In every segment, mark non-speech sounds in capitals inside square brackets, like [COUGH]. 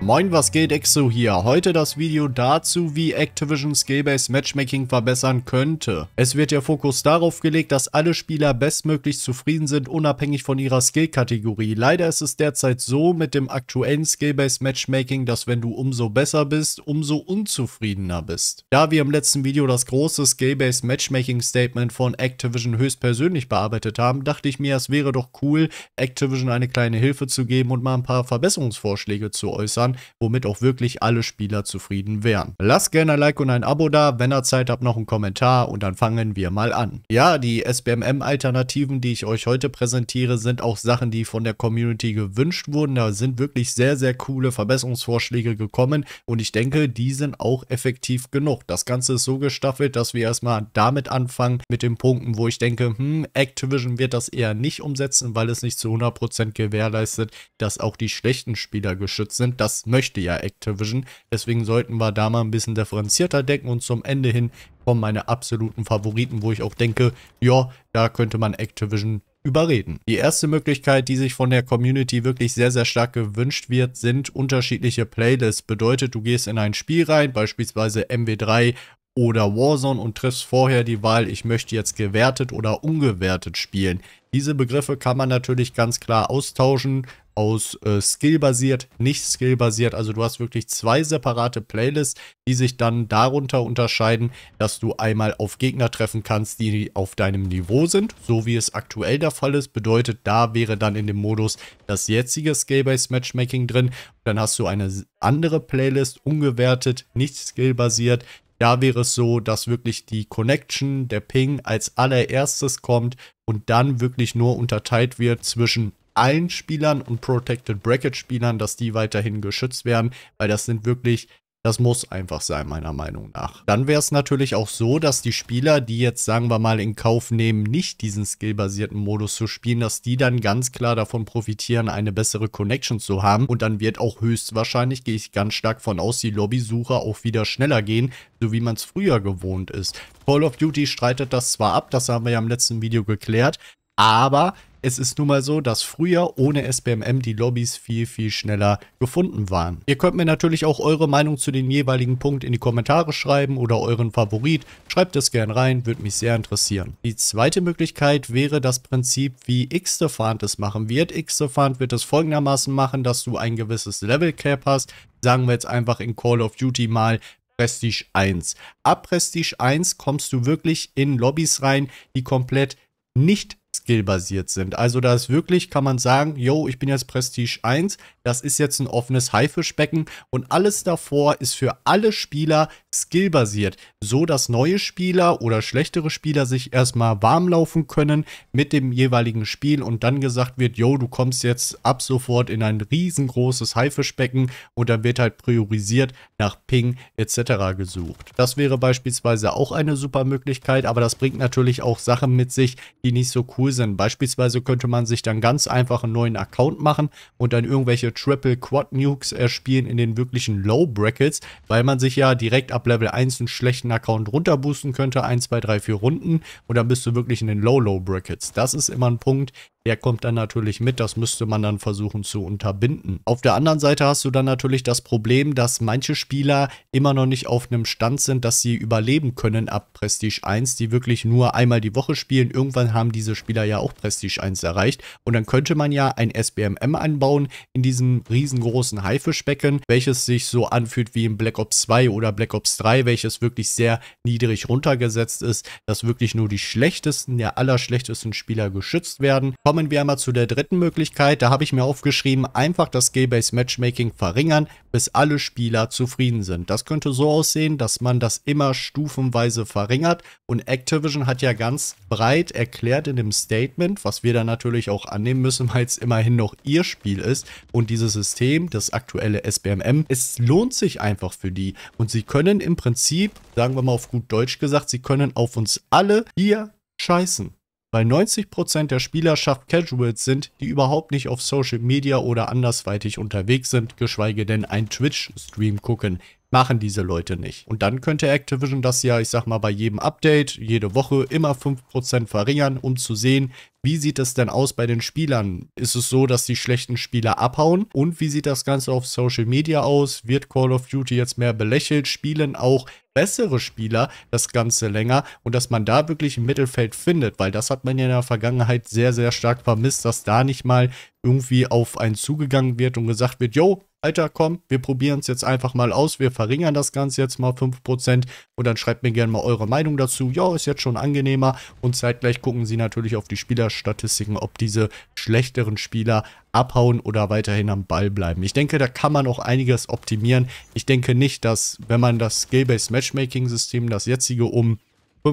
Moin, was geht, Exo hier. Heute das Video dazu, wie Activision Skillbase Matchmaking verbessern könnte. Es wird der Fokus darauf gelegt, dass alle Spieler bestmöglich zufrieden sind, unabhängig von ihrer Skillkategorie. Leider ist es derzeit so mit dem aktuellen Skillbase Matchmaking, dass wenn du umso besser bist, umso unzufriedener bist. Da wir im letzten Video das große Skillbase Matchmaking Statement von Activision höchstpersönlich bearbeitet haben, dachte ich mir, es wäre doch cool, Activision eine kleine Hilfe zu geben und mal ein paar Verbesserungsvorschläge zu äußern kann, womit auch wirklich alle Spieler zufrieden wären. Lasst gerne ein Like und ein Abo da, wenn ihr Zeit habt, noch einen Kommentar und dann fangen wir mal an. Ja, die SBMM-Alternativen, die ich euch heute präsentiere, sind auch Sachen, die von der Community gewünscht wurden. Da sind wirklich sehr, sehr coole Verbesserungsvorschläge gekommen und ich denke, die sind auch effektiv genug. Das Ganze ist so gestaffelt, dass wir erstmal damit anfangen, mit den Punkten, wo ich denke, hm, Activision wird das eher nicht umsetzen, weil es nicht zu 100% gewährleistet, dass auch die schlechten Spieler geschützt sind. Das möchte ja Activision. Deswegen sollten wir da mal ein bisschen differenzierter denken und zum Ende hin kommen meine absoluten Favoriten, wo ich auch denke, ja, da könnte man Activision überreden. Die erste Möglichkeit, die sich von der Community wirklich sehr, sehr stark gewünscht wird, sind unterschiedliche Playlists. Bedeutet, du gehst in ein Spiel rein, beispielsweise MW3 oder Warzone und triffst vorher die Wahl, ich möchte jetzt gewertet oder ungewertet spielen. Diese Begriffe kann man natürlich ganz klar austauschen, aus äh, Skill-basiert, nicht Skill-basiert. Also du hast wirklich zwei separate Playlists, die sich dann darunter unterscheiden, dass du einmal auf Gegner treffen kannst, die auf deinem Niveau sind, so wie es aktuell der Fall ist. Bedeutet, da wäre dann in dem Modus das jetzige Skill-Based Matchmaking drin. Dann hast du eine andere Playlist, ungewertet, nicht Skill-basiert. Da wäre es so, dass wirklich die Connection, der Ping als allererstes kommt und dann wirklich nur unterteilt wird zwischen allen Spielern und Protected Bracket Spielern, dass die weiterhin geschützt werden, weil das sind wirklich das muss einfach sein, meiner Meinung nach. Dann wäre es natürlich auch so, dass die Spieler, die jetzt, sagen wir mal, in Kauf nehmen, nicht diesen skillbasierten Modus zu spielen, dass die dann ganz klar davon profitieren, eine bessere Connection zu haben. Und dann wird auch höchstwahrscheinlich, gehe ich ganz stark von aus, die Lobbysuche auch wieder schneller gehen, so wie man es früher gewohnt ist. Call of Duty streitet das zwar ab, das haben wir ja im letzten Video geklärt, aber es ist nun mal so, dass früher ohne SBMM die Lobbys viel, viel schneller gefunden waren. Ihr könnt mir natürlich auch eure Meinung zu den jeweiligen Punkt in die Kommentare schreiben oder euren Favorit. Schreibt es gern rein, würde mich sehr interessieren. Die zweite Möglichkeit wäre das Prinzip, wie Xtefant es machen wird. Xtefant wird es folgendermaßen machen, dass du ein gewisses Level Cap hast. Sagen wir jetzt einfach in Call of Duty mal Prestige 1. Ab Prestige 1 kommst du wirklich in Lobbys rein, die komplett nicht skillbasiert sind. Also da ist wirklich, kann man sagen, yo, ich bin jetzt Prestige 1, das ist jetzt ein offenes Haifischbecken und alles davor ist für alle Spieler skillbasiert, so dass neue Spieler oder schlechtere Spieler sich erstmal warm laufen können mit dem jeweiligen Spiel und dann gesagt wird, yo, du kommst jetzt ab sofort in ein riesengroßes Haifischbecken und dann wird halt priorisiert nach Ping etc. gesucht. Das wäre beispielsweise auch eine super Möglichkeit, aber das bringt natürlich auch Sachen mit sich, die nicht so cool sind sind. Beispielsweise könnte man sich dann ganz einfach einen neuen Account machen und dann irgendwelche Triple Quad Nukes erspielen in den wirklichen Low Brackets, weil man sich ja direkt ab Level 1 einen schlechten Account runterboosten könnte, 1, 2, 3, 4 Runden und dann bist du wirklich in den Low Low Brackets. Das ist immer ein Punkt, der kommt dann natürlich mit. Das müsste man dann versuchen zu unterbinden. Auf der anderen Seite hast du dann natürlich das Problem, dass manche Spieler immer noch nicht auf einem Stand sind, dass sie überleben können ab Prestige 1, die wirklich nur einmal die Woche spielen. Irgendwann haben diese Spieler ja auch Prestige 1 erreicht. Und dann könnte man ja ein SBMM einbauen in diesem riesengroßen Haifischbecken, welches sich so anfühlt wie in Black Ops 2 oder Black Ops 3, welches wirklich sehr niedrig runtergesetzt ist, dass wirklich nur die schlechtesten, der allerschlechtesten Spieler geschützt werden. Kommen kommen wir einmal zu der dritten Möglichkeit. Da habe ich mir aufgeschrieben, einfach das Skill-Based Matchmaking verringern, bis alle Spieler zufrieden sind. Das könnte so aussehen, dass man das immer stufenweise verringert. Und Activision hat ja ganz breit erklärt in dem Statement, was wir dann natürlich auch annehmen müssen, weil es immerhin noch ihr Spiel ist. Und dieses System, das aktuelle SBMM, es lohnt sich einfach für die. Und sie können im Prinzip, sagen wir mal auf gut Deutsch gesagt, sie können auf uns alle hier scheißen weil 90% der Spielerschaft Casuals sind, die überhaupt nicht auf Social Media oder andersweitig unterwegs sind, geschweige denn ein Twitch-Stream gucken. Machen diese Leute nicht. Und dann könnte Activision das ja, ich sag mal, bei jedem Update, jede Woche immer 5% verringern, um zu sehen, wie sieht es denn aus bei den Spielern? Ist es so, dass die schlechten Spieler abhauen? Und wie sieht das Ganze auf Social Media aus? Wird Call of Duty jetzt mehr belächelt? Spielen auch bessere Spieler das Ganze länger? Und dass man da wirklich ein Mittelfeld findet, weil das hat man ja in der Vergangenheit sehr, sehr stark vermisst, dass da nicht mal irgendwie auf einen zugegangen wird und gesagt wird, yo, Alter, komm, wir probieren es jetzt einfach mal aus. Wir verringern das Ganze jetzt mal 5%. Und dann schreibt mir gerne mal eure Meinung dazu. Ja, ist jetzt schon angenehmer. Und zeitgleich gucken sie natürlich auf die Spielerstatistiken, ob diese schlechteren Spieler abhauen oder weiterhin am Ball bleiben. Ich denke, da kann man auch einiges optimieren. Ich denke nicht, dass, wenn man das Skill-Based Matchmaking-System, das jetzige, um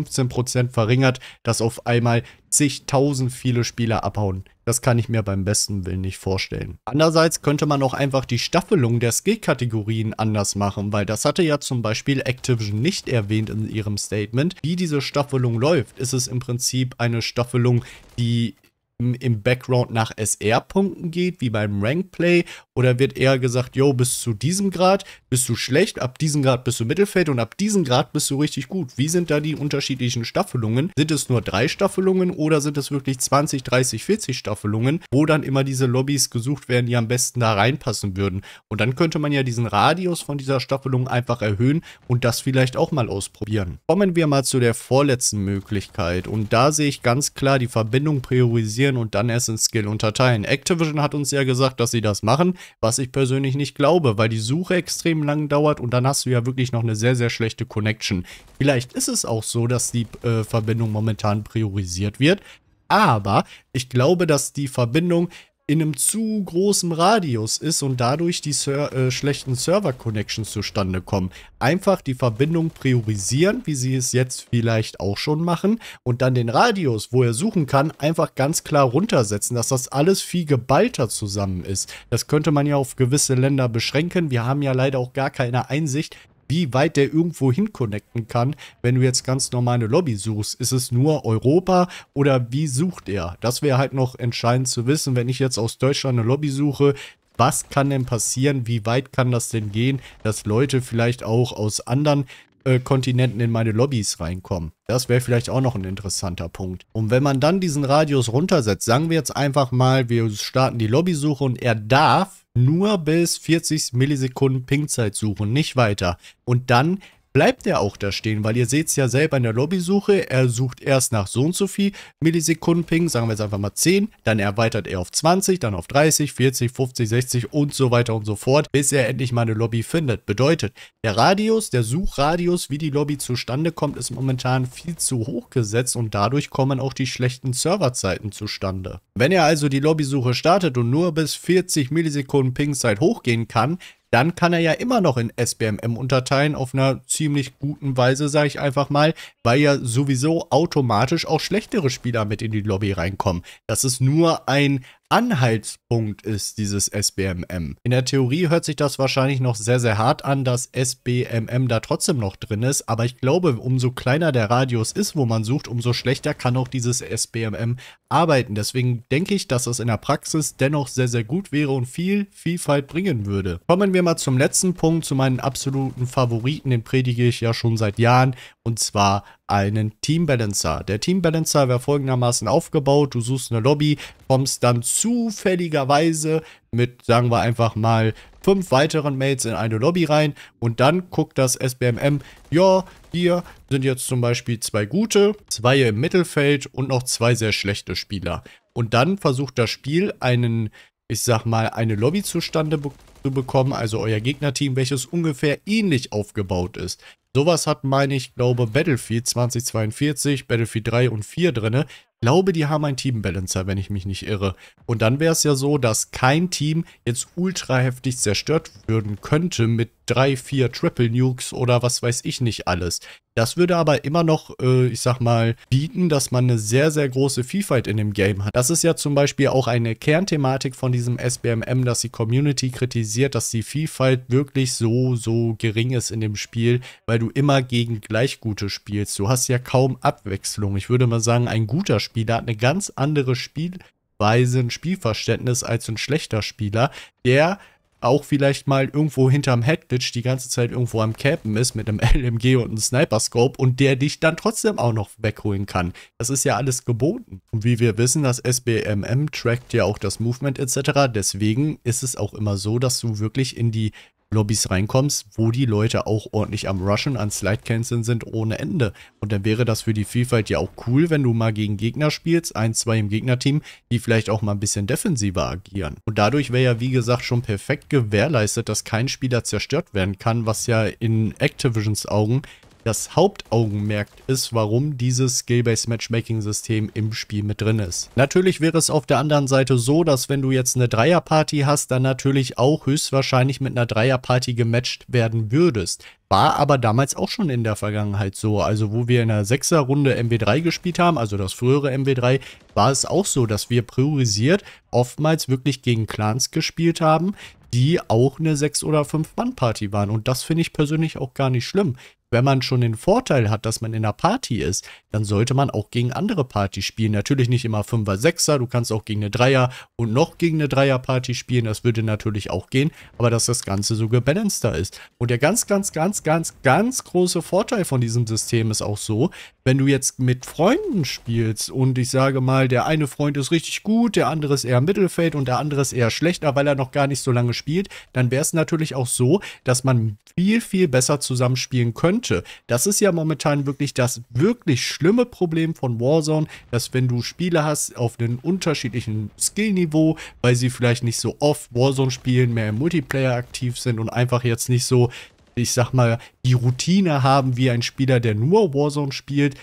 15% verringert, dass auf einmal zigtausend viele Spieler abhauen. Das kann ich mir beim besten Willen nicht vorstellen. Andererseits könnte man auch einfach die Staffelung der Skill-Kategorien anders machen, weil das hatte ja zum Beispiel Activision nicht erwähnt in ihrem Statement. Wie diese Staffelung läuft, ist es im Prinzip eine Staffelung, die im Background nach SR-Punkten geht, wie beim Rankplay, oder wird eher gesagt, yo, bis zu diesem Grad bist du schlecht, ab diesem Grad bist du Mittelfeld und ab diesem Grad bist du richtig gut. Wie sind da die unterschiedlichen Staffelungen? Sind es nur drei Staffelungen oder sind es wirklich 20, 30, 40 Staffelungen, wo dann immer diese Lobbys gesucht werden, die am besten da reinpassen würden? Und dann könnte man ja diesen Radius von dieser Staffelung einfach erhöhen und das vielleicht auch mal ausprobieren. Kommen wir mal zu der vorletzten Möglichkeit und da sehe ich ganz klar die Verbindung priorisieren und dann erst in Skill unterteilen. Activision hat uns ja gesagt, dass sie das machen was ich persönlich nicht glaube, weil die Suche extrem lang dauert und dann hast du ja wirklich noch eine sehr, sehr schlechte Connection. Vielleicht ist es auch so, dass die äh, Verbindung momentan priorisiert wird, aber ich glaube, dass die Verbindung in einem zu großen Radius ist und dadurch die Ser äh, schlechten Server-Connections zustande kommen. Einfach die Verbindung priorisieren, wie sie es jetzt vielleicht auch schon machen, und dann den Radius, wo er suchen kann, einfach ganz klar runtersetzen, dass das alles viel geballter zusammen ist. Das könnte man ja auf gewisse Länder beschränken. Wir haben ja leider auch gar keine Einsicht, wie weit der irgendwo hin connecten kann, wenn du jetzt ganz normal eine Lobby suchst. Ist es nur Europa oder wie sucht er? Das wäre halt noch entscheidend zu wissen, wenn ich jetzt aus Deutschland eine Lobby suche, was kann denn passieren, wie weit kann das denn gehen, dass Leute vielleicht auch aus anderen äh, Kontinenten in meine Lobbys reinkommen. Das wäre vielleicht auch noch ein interessanter Punkt. Und wenn man dann diesen Radius runtersetzt, sagen wir jetzt einfach mal, wir starten die Lobbysuche und er darf nur bis 40 Millisekunden Pingzeit suchen, nicht weiter. Und dann bleibt er auch da stehen, weil ihr seht es ja selber in der Lobbysuche, er sucht erst nach so und so viel Millisekunden Ping, sagen wir jetzt einfach mal 10, dann erweitert er auf 20, dann auf 30, 40, 50, 60 und so weiter und so fort, bis er endlich mal eine Lobby findet. Bedeutet, der Radius, der Suchradius, wie die Lobby zustande kommt, ist momentan viel zu hoch gesetzt und dadurch kommen auch die schlechten Serverzeiten zustande. Wenn er also die Lobbysuche startet und nur bis 40 Millisekunden Pingzeit halt hochgehen kann, dann kann er ja immer noch in SBMM unterteilen, auf einer ziemlich guten Weise, sage ich einfach mal, weil ja sowieso automatisch auch schlechtere Spieler mit in die Lobby reinkommen. Das ist nur ein Anhaltspunkt ist dieses SBMM. In der Theorie hört sich das wahrscheinlich noch sehr, sehr hart an, dass SBMM da trotzdem noch drin ist, aber ich glaube, umso kleiner der Radius ist, wo man sucht, umso schlechter kann auch dieses SBMM arbeiten. Deswegen denke ich, dass das in der Praxis dennoch sehr, sehr gut wäre und viel Vielfalt bringen würde. Kommen wir mal zum letzten Punkt, zu meinen absoluten Favoriten, den predige ich ja schon seit Jahren, und zwar einen Team Balancer. Der Team Balancer wäre folgendermaßen aufgebaut. Du suchst eine Lobby, kommst dann zufälligerweise mit, sagen wir einfach mal, fünf weiteren Mates in eine Lobby rein und dann guckt das SBMM, ja, hier sind jetzt zum Beispiel zwei gute, zwei im Mittelfeld und noch zwei sehr schlechte Spieler. Und dann versucht das Spiel einen, ich sag mal, eine Lobby zustande zu bekommen, also euer Gegnerteam, welches ungefähr ähnlich aufgebaut ist. Sowas hat, meine ich, glaube, Battlefield 2042, Battlefield 3 und 4 drinne. Glaube, die haben einen Team-Balancer, wenn ich mich nicht irre. Und dann wäre es ja so, dass kein Team jetzt ultra heftig zerstört werden könnte mit drei, vier Triple Nukes oder was weiß ich nicht alles. Das würde aber immer noch, äh, ich sag mal, bieten, dass man eine sehr, sehr große Vielfalt in dem Game hat. Das ist ja zum Beispiel auch eine Kernthematik von diesem SBMM, dass die Community kritisiert, dass die Vielfalt wirklich so, so gering ist in dem Spiel, weil du immer gegen Gleichgute spielst. Du hast ja kaum Abwechslung. Ich würde mal sagen, ein guter Spieler hat eine ganz andere Spielweise, ein Spielverständnis als ein schlechter Spieler, der auch vielleicht mal irgendwo hinterm Headglitch die ganze Zeit irgendwo am Campen ist mit einem LMG [LAUGHS] und einem Sniper-Scope und der dich dann trotzdem auch noch wegholen kann. Das ist ja alles geboten. Und wie wir wissen, das SBMM trackt ja auch das Movement etc. Deswegen ist es auch immer so, dass du wirklich in die Lobbys reinkommst, wo die Leute auch ordentlich am Rushen, an Slide-Canceln sind ohne Ende. Und dann wäre das für die Vielfalt ja auch cool, wenn du mal gegen Gegner spielst, ein, zwei im Gegnerteam, die vielleicht auch mal ein bisschen defensiver agieren. Und dadurch wäre ja wie gesagt schon perfekt gewährleistet, dass kein Spieler zerstört werden kann, was ja in Activisions Augen das Hauptaugenmerk ist, warum dieses Skill-Based Matchmaking-System im Spiel mit drin ist. Natürlich wäre es auf der anderen Seite so, dass wenn du jetzt eine Dreierparty hast, dann natürlich auch höchstwahrscheinlich mit einer Dreierparty gematcht werden würdest. War aber damals auch schon in der Vergangenheit so. Also wo wir in der 6er runde MW3 gespielt haben, also das frühere MW3, war es auch so, dass wir priorisiert oftmals wirklich gegen Clans gespielt haben, die auch eine 6- oder 5-Mann-Party waren. Und das finde ich persönlich auch gar nicht schlimm. Wenn man schon den Vorteil hat, dass man in einer Party ist, dann sollte man auch gegen andere Partys spielen. Natürlich nicht immer 5er, 6er, du kannst auch gegen eine Dreier und noch gegen eine Dreier-Party spielen, das würde natürlich auch gehen, aber dass das Ganze so gebalancer ist. Und der ganz, ganz, ganz, ganz, ganz große Vorteil von diesem System ist auch so, wenn du jetzt mit Freunden spielst und ich sage mal, der eine Freund ist richtig gut, der andere ist eher Mittelfeld und der andere ist eher schlechter, weil er noch gar nicht so lange spielt spielt, dann wäre es natürlich auch so, dass man viel, viel besser zusammenspielen könnte. Das ist ja momentan wirklich das wirklich schlimme Problem von Warzone, dass wenn du Spiele hast auf einem unterschiedlichen Skillniveau, weil sie vielleicht nicht so oft Warzone spielen, mehr im Multiplayer aktiv sind und einfach jetzt nicht so ich sag mal, die Routine haben wie ein Spieler, der nur Warzone spielt,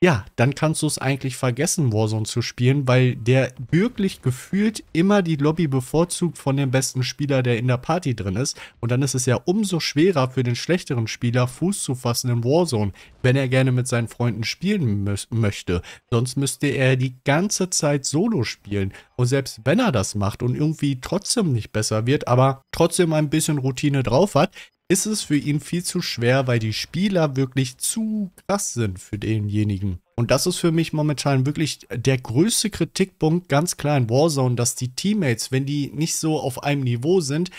ja, dann kannst du es eigentlich vergessen, Warzone zu spielen, weil der wirklich gefühlt immer die Lobby bevorzugt von dem besten Spieler, der in der Party drin ist. Und dann ist es ja umso schwerer für den schlechteren Spieler, Fuß zu fassen in Warzone, wenn er gerne mit seinen Freunden spielen möchte. Sonst müsste er die ganze Zeit solo spielen. Und selbst wenn er das macht und irgendwie trotzdem nicht besser wird, aber trotzdem ein bisschen Routine drauf hat, ist es für ihn viel zu schwer, weil die Spieler wirklich zu krass sind für denjenigen. Und das ist für mich momentan wirklich der größte Kritikpunkt, ganz klar in Warzone, dass die Teammates, wenn die nicht so auf einem Niveau sind,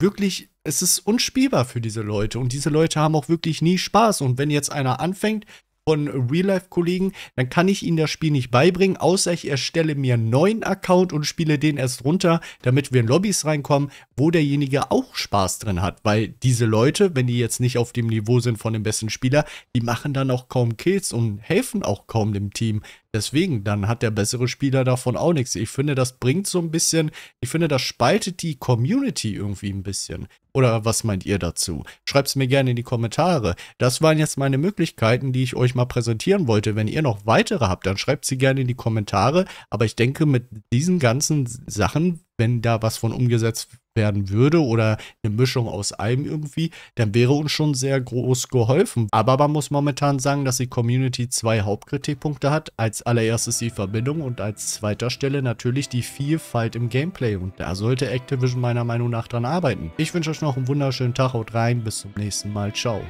wirklich, es ist unspielbar für diese Leute. Und diese Leute haben auch wirklich nie Spaß. Und wenn jetzt einer anfängt, von Real-Life-Kollegen, dann kann ich Ihnen das Spiel nicht beibringen, außer ich erstelle mir einen neuen Account und spiele den erst runter, damit wir in Lobbys reinkommen, wo derjenige auch Spaß drin hat. Weil diese Leute, wenn die jetzt nicht auf dem Niveau sind von dem besten Spieler, die machen dann auch kaum Kills und helfen auch kaum dem Team. Deswegen, dann hat der bessere Spieler davon auch nichts. Ich finde, das bringt so ein bisschen, ich finde, das spaltet die Community irgendwie ein bisschen. Oder was meint ihr dazu? Schreibt es mir gerne in die Kommentare. Das waren jetzt meine Möglichkeiten, die ich euch mal präsentieren wollte. Wenn ihr noch weitere habt, dann schreibt sie gerne in die Kommentare. Aber ich denke, mit diesen ganzen Sachen, wenn da was von umgesetzt werden würde oder eine Mischung aus allem irgendwie, dann wäre uns schon sehr groß geholfen. Aber man muss momentan sagen, dass die Community zwei Hauptkritikpunkte hat. Als allererstes die Verbindung und als zweiter Stelle natürlich die Vielfalt im Gameplay. Und da sollte Activision meiner Meinung nach dran arbeiten. Ich wünsche euch noch einen wunderschönen Tag, haut rein, bis zum nächsten Mal, ciao.